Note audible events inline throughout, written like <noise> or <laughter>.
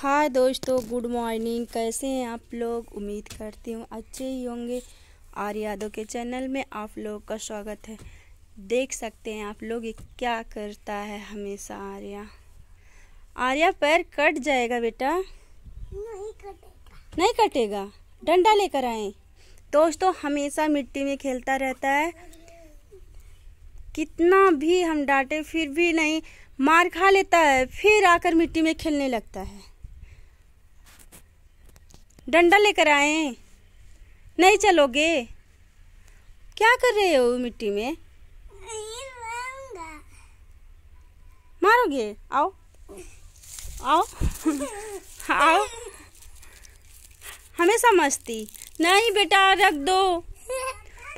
हाय दोस्तों good morning कैसे हैं आप लोग उम्मीद करती हूँ अच्छे ही होंगे और यादों के चैनल में आप लोग का स्वागत है देख सकते हैं आप लोग ये क्या करता है हमेशा आर्या आर्या पैर कट जाएगा बेटा नहीं कटेगा नहीं कटेगा डंडा लेकर आए दोस्तों हमेशा मिट्टी में खेलता रहता है कितना भी हम डांटे फिर भी नहीं मार खा लेता है फिर आकर मिट्टी में खेलने लगता है डंडा लेकर आए नहीं चलोगे क्या कर रहे हो मिट्टी में मारोगे आओ आओ <laughs> आओ हमें समझती नहीं बेटा रख दो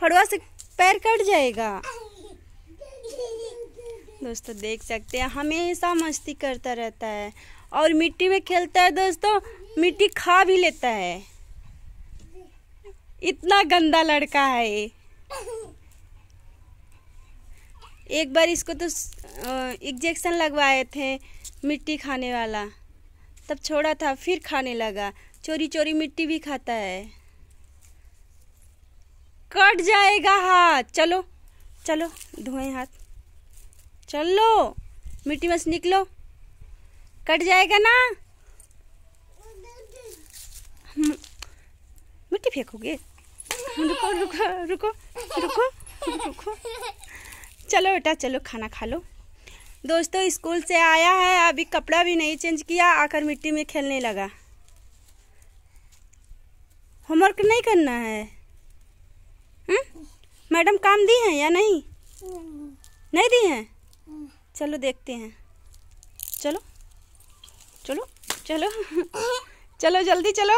फड़वा से पैर कट जाएगा दोस्तों देख सकते हैं हमेशा मस्ती करता रहता है और मिट्टी में खेलता है दोस्तों मिट्टी खा भी लेता है इतना गंदा लड़का है ये एक बार इसको तो इंजेक्शन लगवाए थे मिट्टी खाने वाला तब छोड़ा था फिर खाने लगा चोरी चोरी मिट्टी भी खाता है कट जाएगा हाथ चलो चलो धोएं हाथ चल लो मिट्टी में से निकलो कट जाएगा ना मिट्टी फेंकोगे रुको रुको रुको रुको रुको चलो बेटा चलो खाना खा लो दोस्तों स्कूल से आया है अभी कपड़ा भी नहीं चेंज किया आकर मिट्टी में खेलने लगा होमवर्क नहीं करना है हुँ? हम्म? मैडम काम दी हैं या नहीं नहीं, नहीं दी हैं चलो देखते हैं चलो चलो चलो चलो जल्दी चलो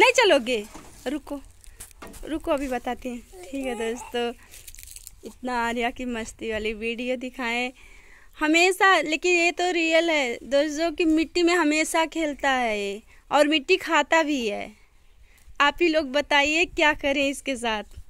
नहीं चलोगे रुको रुको अभी बताते हैं ठीक है दोस्तों इतना आर्या की मस्ती वाली वीडियो दिखाएं हमेशा लेकिन ये तो रियल है दोस्तों की मिट्टी में हमेशा खेलता है ये और मिट्टी खाता भी है आप ही लोग बताइए क्या करें इसके साथ